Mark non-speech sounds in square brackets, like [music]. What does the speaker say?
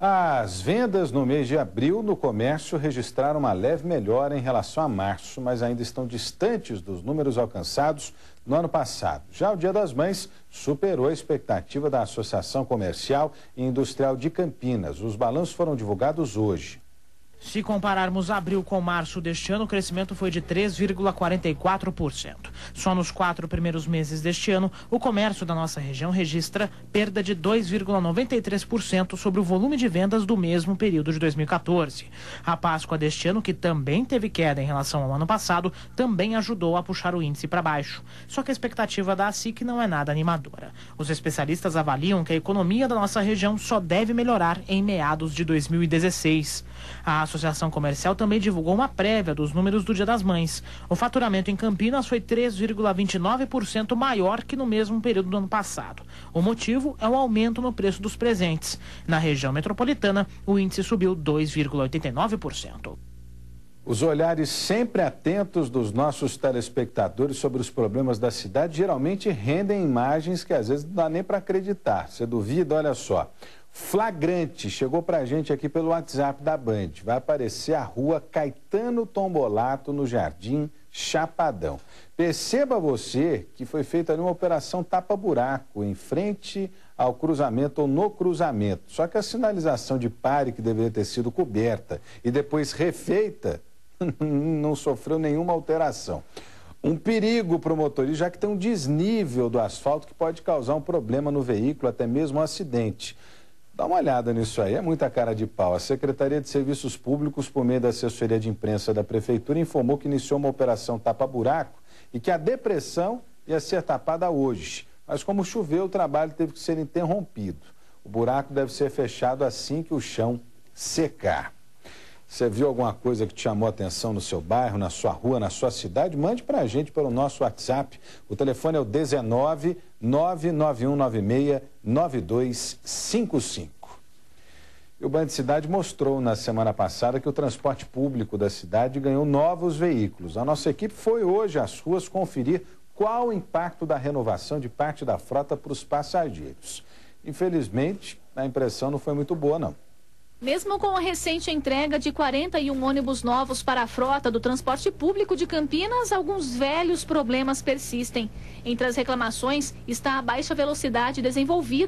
As vendas no mês de abril no comércio registraram uma leve melhora em relação a março, mas ainda estão distantes dos números alcançados no ano passado. Já o Dia das Mães superou a expectativa da Associação Comercial e Industrial de Campinas. Os balanços foram divulgados hoje. Se compararmos abril com março deste ano, o crescimento foi de 3,44%. Só nos quatro primeiros meses deste ano, o comércio da nossa região registra perda de 2,93% sobre o volume de vendas do mesmo período de 2014. A Páscoa deste ano, que também teve queda em relação ao ano passado, também ajudou a puxar o índice para baixo. Só que a expectativa da ASIC não é nada animadora. Os especialistas avaliam que a economia da nossa região só deve melhorar em meados de 2016. A Associação Comercial também divulgou uma prévia dos números do Dia das Mães. O faturamento em Campinas foi 3,29% maior que no mesmo período do ano passado. O motivo é o aumento no preço dos presentes. Na região metropolitana, o índice subiu 2,89%. Os olhares sempre atentos dos nossos telespectadores sobre os problemas da cidade geralmente rendem imagens que às vezes não dá nem para acreditar. Você duvida? Olha só flagrante chegou para a gente aqui pelo WhatsApp da Band. Vai aparecer a rua Caetano Tombolato, no Jardim Chapadão. Perceba você que foi feita ali uma operação tapa-buraco em frente ao cruzamento ou no cruzamento. Só que a sinalização de pare que deveria ter sido coberta e depois refeita [laughs] não sofreu nenhuma alteração. Um perigo para o motorista, já que tem um desnível do asfalto que pode causar um problema no veículo, até mesmo um acidente. Dá uma olhada nisso aí, é muita cara de pau. A Secretaria de Serviços Públicos, por meio da assessoria de imprensa da Prefeitura, informou que iniciou uma operação tapa-buraco e que a depressão ia ser tapada hoje. Mas como choveu, o trabalho teve que ser interrompido. O buraco deve ser fechado assim que o chão secar. Você viu alguma coisa que te chamou a atenção no seu bairro, na sua rua, na sua cidade? Mande para a gente pelo nosso WhatsApp. O telefone é o 19 991969255. E o Banco de Cidade mostrou na semana passada que o transporte público da cidade ganhou novos veículos. A nossa equipe foi hoje às ruas conferir qual o impacto da renovação de parte da frota para os passageiros. Infelizmente, a impressão não foi muito boa, não. Mesmo com a recente entrega de 41 ônibus novos para a frota do transporte público de Campinas, alguns velhos problemas persistem. Entre as reclamações está a baixa velocidade desenvolvida.